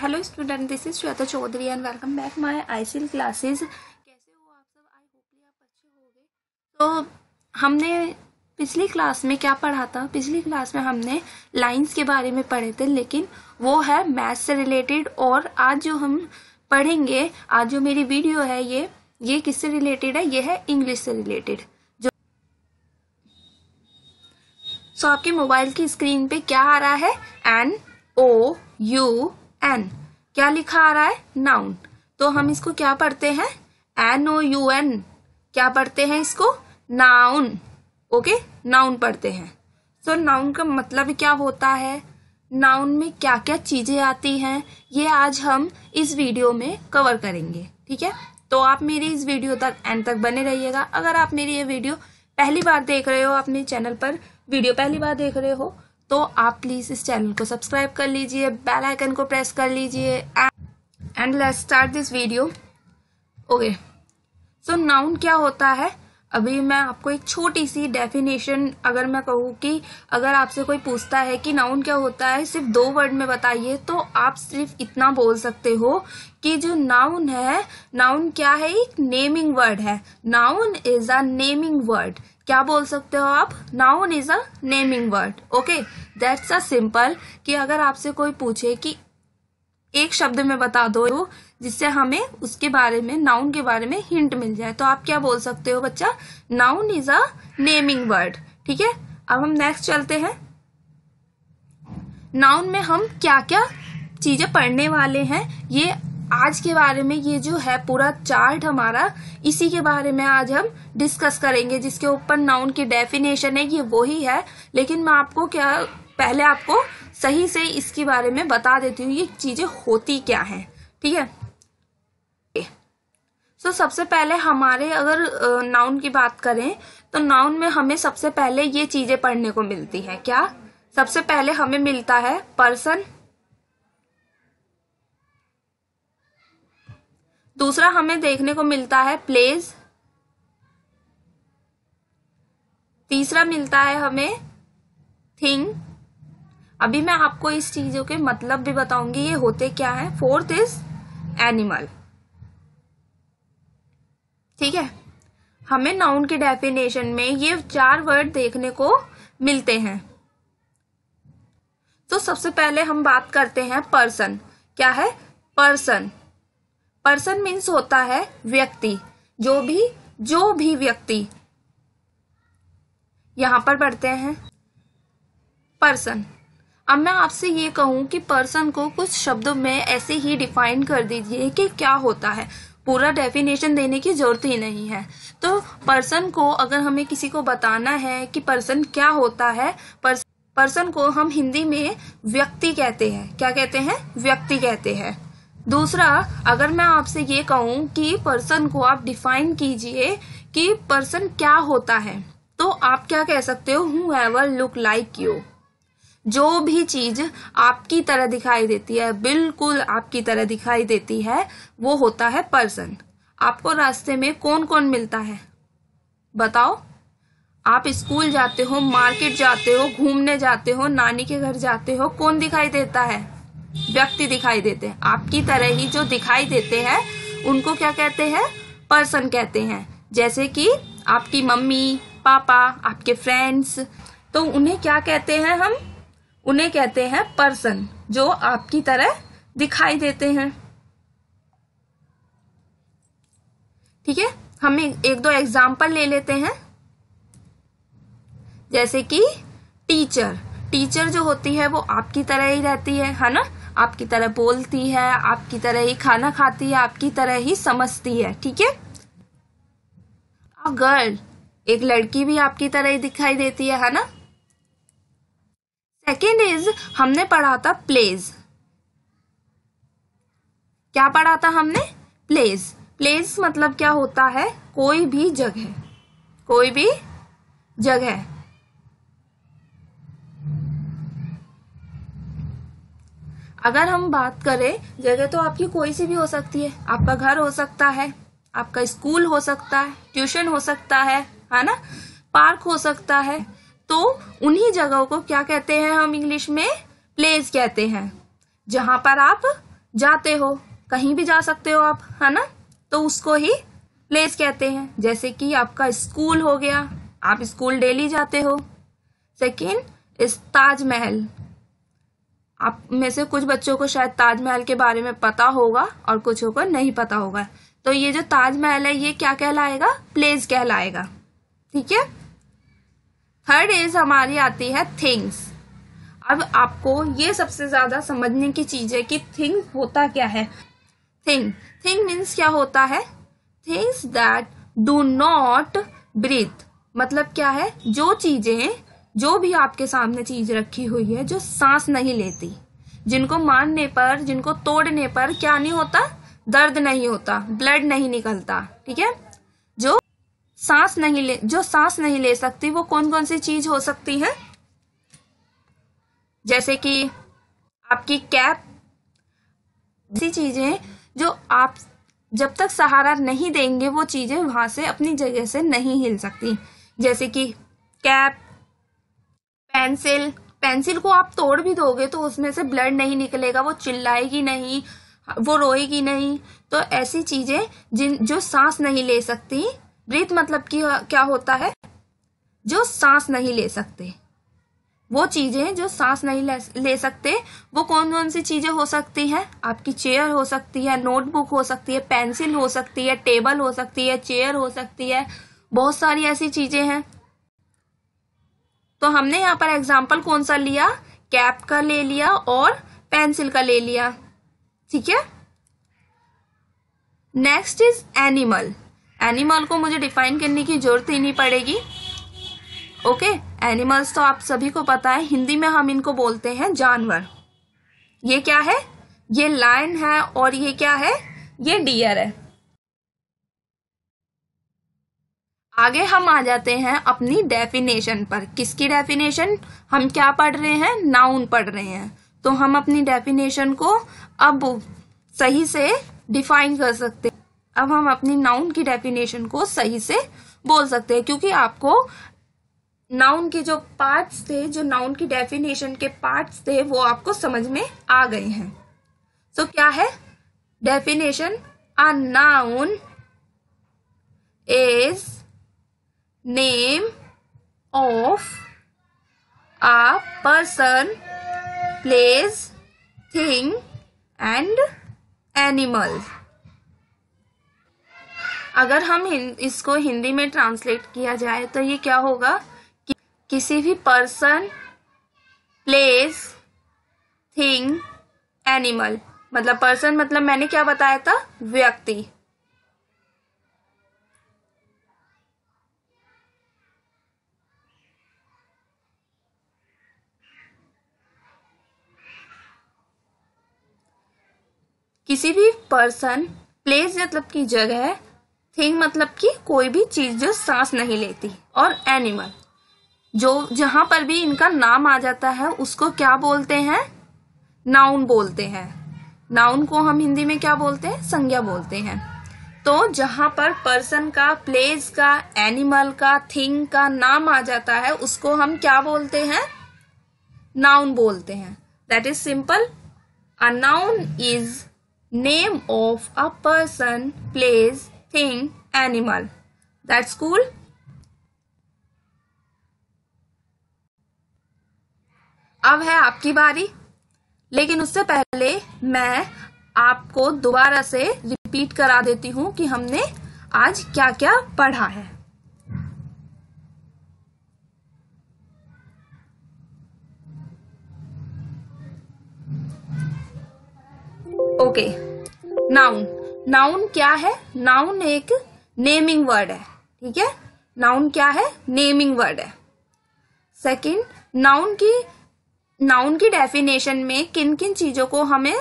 Hello student this is Shweta Chaudhary and welcome back my I C L classes कैसे हो आप सब आई होप आप अच्छे होगे तो हमने पिछली क्लास में क्या पढ़ा था पिछली क्लास में हमने लाइंस के बारे में पढ़े थे लेकिन वो है मैथ से रिलेटेड और आज जो हम पढ़ेंगे आज जो मेरी वीडियो है ये ये किससे रिलेटेड है ये है इंग्लिश से रिलेटेड जो सो so, आपके मोबाइल की स्क्रीन पे क्या आ रहा है एन ओ यू एन क्या लिखा आ रहा है नाउन तो हम इसको क्या पढ़ते हैं एन ओ यू एन क्या पढ़ते हैं इसको नाउन ओके नाउन पढ़ते हैं सो so, नाउन का मतलब क्या होता है नाउन में क्या क्या चीजें आती हैं ये आज हम इस वीडियो में कवर करेंगे ठीक है तो आप मेरी इस वीडियो तक एंड तक बने रहिएगा अगर आप मेरी ये वीडियो पहली बार देख रहे हो अपने चैनल पर वीडियो पहली बार देख रहे हो तो आप प्लीज़ इस चैनल को सब्सक्राइब कर लीजिए बेल आइकन को प्रेस कर लीजिए and let's start this video okay so noun क्या होता है अभी मैं आपको एक छोटी सी डेफिनेशन अगर मैं कहूँ कि अगर आपसे कोई पूछता है कि नाउन क्या होता है सिर्फ दो वर्ड में बताइए तो आप सिर्फ इतना बोल सकते हो कि जो नाउन है नाउन क्या है एक नेमिंग वर्ड है noun is a naming word क्या बोल सकते हो आप noun is a naming word okay that's a simple कि अगर आपसे कोई पूछे कि एक शब्द में बता दो जिससे हमें उसके बारे में नाउन के बारे में हिंट मिल जाए तो आप क्या बोल सकते हो बच्चा noun is a naming word ठीक है अब हम नेक्स्ट चलते हैं नाउन में हम क्या क्या चीजें पढ़ने वाले हैं ये आज के बारे में ये जो है पूरा चार्ट हमारा इसी के बारे में आज हम डिस्कस करेंगे जिसके ऊपर नाउन की डेफिनेशन है ये वही है लेकिन मैं आपको क्या पहले आपको सही से इसके बारे में बता देती हूँ ये चीजें होती क्या है ठीक है सो so, सबसे पहले हमारे अगर नाउन की बात करें तो नाउन में हमें सबसे पहले ये चीजें पढ़ने को मिलती है क्या सबसे पहले हमें मिलता है पर्सन दूसरा हमें देखने को मिलता है प्लेज तीसरा मिलता है हमें थिंग अभी मैं आपको इस चीजों के मतलब भी बताऊंगी ये होते क्या है फोर्थ इज एनिमल ठीक है हमें नाउन के डेफिनेशन में ये चार वर्ड देखने को मिलते हैं तो सबसे पहले हम बात करते हैं पर्सन क्या है पर्सन पर्सन मीन्स होता है व्यक्ति जो भी जो भी व्यक्ति यहां पर पढ़ते हैं पर्सन अब मैं आपसे ये कहूँ कि पर्सन को कुछ शब्दों में ऐसे ही डिफाइन कर दीजिए कि क्या होता है पूरा डेफिनेशन देने की जरूरत ही नहीं है तो पर्सन को अगर हमें किसी को बताना है कि पर्सन क्या होता है पर्सन को हम हिंदी में व्यक्ति कहते हैं क्या कहते हैं व्यक्ति कहते हैं दूसरा अगर मैं आपसे ये कहूँ कि पर्सन को आप डिफाइन कीजिए कि पर्सन क्या होता है तो आप क्या कह सकते हो whoever look like you जो भी चीज आपकी तरह दिखाई देती है बिल्कुल आपकी तरह दिखाई देती है वो होता है पर्सन आपको रास्ते में कौन कौन मिलता है बताओ आप स्कूल जाते हो मार्केट जाते हो घूमने जाते हो नानी के घर जाते हो कौन दिखाई देता है व्यक्ति दिखाई देते हैं आपकी तरह ही जो दिखाई देते हैं उनको क्या कहते हैं पर्सन कहते हैं जैसे कि आपकी मम्मी पापा आपके फ्रेंड्स तो उन्हें क्या कहते हैं हम उन्हें कहते हैं पर्सन जो आपकी तरह दिखाई देते हैं ठीक है हम एक दो एग्जाम्पल ले लेते हैं जैसे कि टीचर टीचर जो होती है वो आपकी तरह ही रहती है है ना आपकी तरह बोलती है आपकी तरह ही खाना खाती है आपकी तरह ही समझती है ठीक है गर्ल एक लड़की भी आपकी तरह ही दिखाई देती है है ना सेकेंड इज हमने पढ़ा था प्लेज क्या पढ़ा था हमने प्लेज प्लेस मतलब क्या होता है कोई भी जगह कोई भी जगह अगर हम बात करें जगह तो आपकी कोई सी भी हो सकती है आपका घर हो सकता है आपका स्कूल हो सकता है ट्यूशन हो सकता है है ना पार्क हो सकता है तो उन्हीं जगहों को क्या कहते हैं हम इंग्लिश में प्लेस कहते हैं जहां पर आप जाते हो कहीं भी जा सकते हो आप है ना तो उसको ही प्लेस कहते हैं जैसे कि आपका स्कूल हो गया आप स्कूल डेली जाते हो सेकेंड इस ताजमहल आप में से कुछ बच्चों को शायद ताजमहल के बारे में पता होगा और कुछ को नहीं पता होगा तो ये जो ताजमहल है ये क्या कहलाएगा प्लेस कहलाएगा ठीक है थर्ड इज हमारी आती है थिंग्स अब आपको ये सबसे ज्यादा समझने की चीज है कि थिंग होता क्या है थिंग थिंग मीन्स क्या होता है things that do not breathe मतलब क्या है जो चीजें जो भी आपके सामने चीज रखी हुई है जो सांस नहीं लेती जिनको मारने पर जिनको तोड़ने पर क्या नहीं होता दर्द नहीं होता ब्लड नहीं निकलता ठीक है जो सांस नहीं ले जो सांस नहीं ले सकती वो कौन कौन सी चीज हो सकती है जैसे कि आपकी कैप ऐसी चीजें जो आप जब तक सहारा नहीं देंगे वो चीजें वहां से अपनी जगह से नहीं हिल सकती जैसे कि कैप पेंसिल पेंसिल को आप तोड़ भी दोगे तो उसमें से ब्लड नहीं निकलेगा वो चिल्लाएगी नहीं वो रोएगी नहीं तो ऐसी चीजें जिन जो सांस नहीं ले सकती ब्रीथ मतलब की क्या होता है जो सांस नहीं ले सकते वो चीजें जो सांस नहीं ले सकते वो कौन कौन सी चीजें हो सकती हैं आपकी चेयर हो सकती है नोटबुक हो सकती है पेंसिल हो सकती है टेबल हो सकती है चेयर हो सकती है बहुत सारी ऐसी चीजें हैं तो हमने यहाँ पर एग्जाम्पल कौन सा लिया कैप का ले लिया और पेंसिल का ले लिया ठीक है नेक्स्ट इज एनिमल एनिमल को मुझे डिफाइन करने की जरूरत ही नहीं पड़ेगी ओके okay, एनिमल्स तो आप सभी को पता है हिंदी में हम इनको बोलते हैं जानवर ये क्या है ये लाइन है और ये क्या है ये डियर है आगे हम आ जाते हैं अपनी डेफिनेशन पर किसकी डेफिनेशन हम क्या पढ़ रहे हैं नाउन पढ़ रहे हैं तो हम अपनी डेफिनेशन को अब सही से डिफाइन कर सकते हैं अब हम अपनी नाउन की डेफिनेशन को सही से बोल सकते हैं क्योंकि आपको नाउन के जो पार्ट्स थे जो नाउन की डेफिनेशन के पार्ट्स थे वो आपको समझ में आ गए हैं सो so, क्या है definition a noun is name of a person place thing and animal अगर हम इसको हिंदी में ट्रांसलेट किया जाए तो ये क्या होगा कि किसी भी पर्सन प्लेस थिंग एनिमल मतलब पर्सन मतलब मैंने क्या बताया था व्यक्ति किसी भी पर्सन प्लेस मतलब की जगह थिंग मतलब की कोई भी चीज जो सांस नहीं लेती और एनिमल जो जहां पर भी इनका नाम आ जाता है उसको क्या बोलते हैं नाउन बोलते हैं नाउन को हम हिंदी में क्या बोलते हैं संज्ञा बोलते हैं तो जहां पर पर्सन का प्लेस का एनिमल का थिंग का नाम आ जाता है उसको हम क्या बोलते हैं नाउन बोलते हैं that is simple a noun is name of a person, place, thing, animal. That's cool. अब है आपकी बारी लेकिन उससे पहले मैं आपको दोबारा से रिपीट करा देती हूँ कि हमने आज क्या क्या पढ़ा है ओके नाउन नाउन क्या है नाउन एक नेमिंग वर्ड है ठीक है नाउन क्या है नेमिंग वर्ड है सेकंड नाउन की नाउन की डेफिनेशन में किन किन चीजों को हमें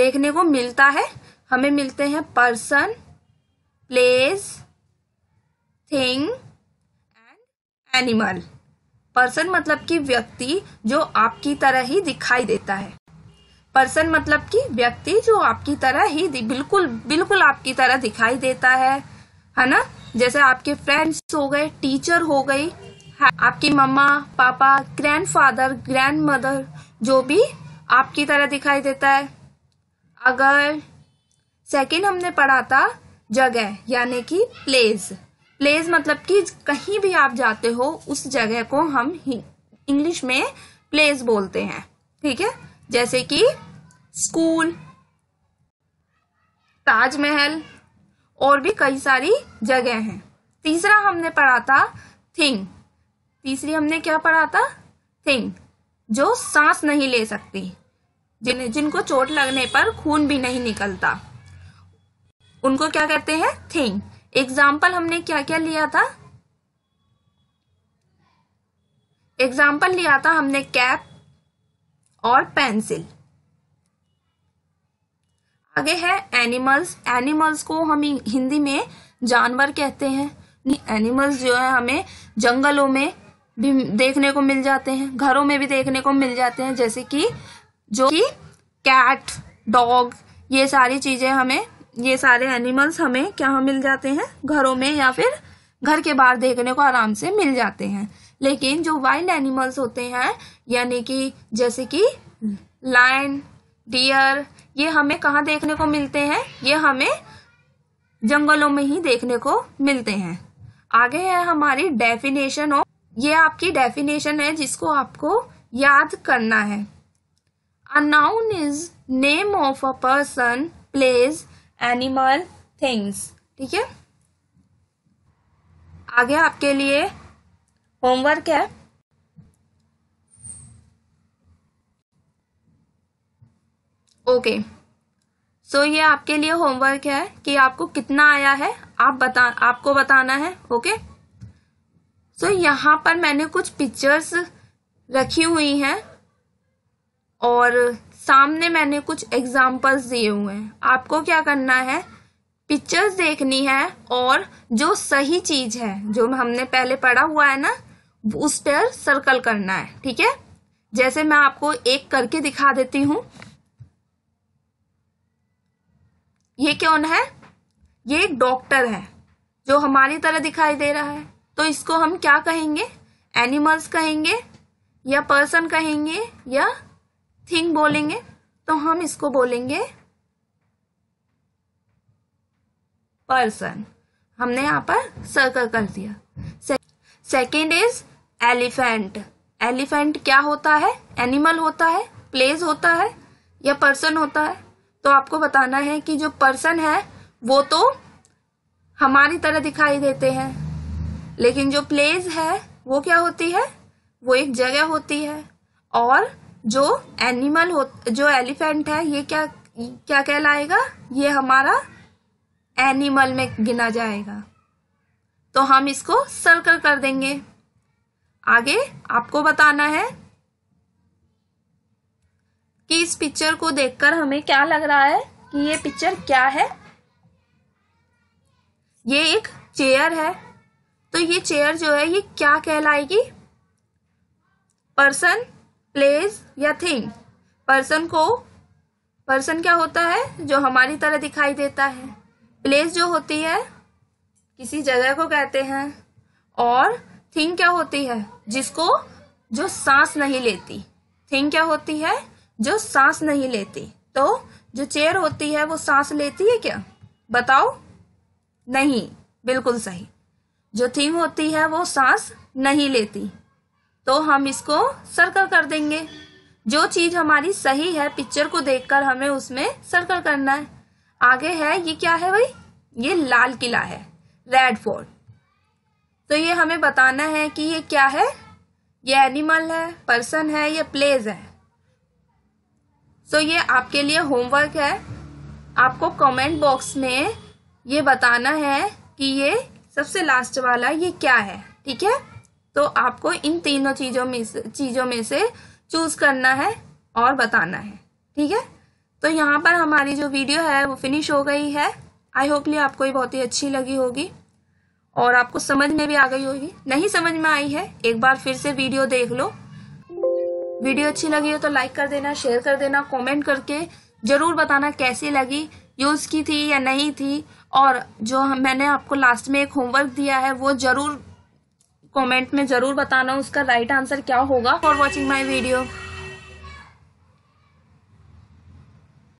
देखने को मिलता है हमें मिलते हैं person place thing and animal person मतलब कि व्यक्ति जो आपकी तरह ही दिखाई देता है पर्सन मतलब कि व्यक्ति जो आपकी तरह ही बिल्कुल बिल्कुल आपकी तरह दिखाई देता है है ना जैसे आपके फ्रेंड्स हो गए टीचर हो गई आपकी मम्मा पापा ग्रैंडफादर ग्रैंडमदर जो भी आपकी तरह दिखाई देता है अगर सेकंड हमने पढ़ा था जगह यानी कि प्लेस प्लेस मतलब कि कहीं भी आप जाते हो उस जगह को हम इंग्लिश में प्लेस बोलते हैं ठीक है जैसे कि स्कूल ताजमहल और भी कई सारी जगह हैं तीसरा हमने पढ़ा था थिंग तीसरी हमने क्या पढ़ा था थिंग जो सांस नहीं ले सकती जिन जिनको चोट लगने पर खून भी नहीं निकलता उनको क्या कहते हैं थिंग एग्जाम्पल हमने क्या क्या लिया था एग्जाम्पल लिया था हमने कैप और पेंसिल आगे है एनिमल्स एनिमल्स को हम हिंदी में जानवर कहते हैं एनिमल्स जो है हमें जंगलों में भी देखने को मिल जाते हैं घरों में भी देखने को मिल जाते हैं जैसे कि जो कि कैट डॉग ये सारी चीज़ें हमें ये सारे एनिमल्स हमें क्या मिल जाते हैं घरों में या फिर घर के बाहर देखने को आराम से मिल जाते हैं लेकिन जो वाइल्ड एनिमल्स होते हैं यानी कि जैसे कि लाइन डियर ये हमें कहाँ देखने को मिलते हैं ये हमें जंगलों में ही देखने को मिलते हैं आगे है हमारी डेफिनेशन ऑफ ये आपकी डेफिनेशन है जिसको आपको याद करना है a noun is name of a person place animal things ठीक है आगे आपके लिए होमवर्क है ओके सो ये आपके लिए होमवर्क है कि आपको कितना आया है आप बता आपको बताना है ओके सो यहाँ पर मैंने कुछ पिक्चर्स रखी हुई हैं और सामने मैंने कुछ एग्जाम्पल्स दिए हुए हैं आपको क्या करना है पिक्चर्स देखनी है और जो सही चीज है जो हमने पहले पढ़ा हुआ है ना उस पर सर्कल करना है ठीक है जैसे मैं आपको एक करके दिखा देती हूँ ये कौन है ये एक डॉक्टर है जो हमारी तरह दिखाई दे रहा है तो इसको हम क्या कहेंगे एनिमल्स कहेंगे या पर्सन कहेंगे या थिंग बोलेंगे तो हम इसको बोलेंगे पर्सन हमने यहाँ पर सर्कल कर दिया सेकेंड इज एलिफेंट एलिफेंट क्या होता है एनिमल होता है प्लेस होता है या पर्सन होता है तो आपको बताना है कि जो पर्सन है वो तो हमारी तरह दिखाई देते हैं लेकिन जो प्लेस है वो क्या होती है वो एक जगह होती है और जो एनिमल हो जो एलिफेंट है ये क्या क्या कहलाएगा ये हमारा एनिमल में गिना जाएगा तो हम इसको सर्कल कर देंगे आगे आपको बताना है कि इस पिक्चर को देखकर हमें क्या लग रहा है कि ये पिक्चर क्या है ये एक चेयर है तो ये चेयर जो है ये क्या कहलाएगी पर्सन प्लेस या थिंग पर्सन को पर्सन क्या होता है जो हमारी तरह दिखाई देता है प्लेस जो होती है किसी जगह को कहते हैं और थिंग क्या होती है जिसको जो सांस नहीं लेती थिंग क्या होती है जो सांस नहीं लेती तो जो चेयर होती है वो सांस लेती है क्या बताओ नहीं बिल्कुल सही जो थीम होती है वो सांस नहीं लेती तो हम इसको सर्कल कर देंगे जो चीज हमारी सही है पिक्चर को देखकर हमें उसमें सर्कल करना है आगे है ये क्या है भाई ये लाल किला है रेड फोर्ट तो ये हमें बताना है कि ये क्या है ये एनिमल है पर्सन है या प्लेस है सो so, ये आपके लिए होमवर्क है आपको कमेंट बॉक्स में ये बताना है कि ये सबसे लास्ट वाला ये क्या है ठीक है तो आपको इन तीनों चीज़ों में से चीज़ों में से चूज करना है और बताना है ठीक है तो यहाँ पर हमारी जो वीडियो है वो फिनिश हो गई है आई होप ये आपको ये बहुत ही अच्छी लगी होगी और आपको समझ में भी आ गई होगी नहीं समझ में आई है एक बार फिर से वीडियो देख लो वीडियो अच्छी लगी हो तो लाइक कर देना शेयर कर देना कमेंट करके ज़रूर बताना कैसी लगी यूज़ की थी या नहीं थी और जो मैंने आपको लास्ट में एक होमवर्क दिया है वो ज़रूर कमेंट में ज़रूर बताना उसका राइट आंसर क्या होगा फॉर वॉचिंग माई वीडियो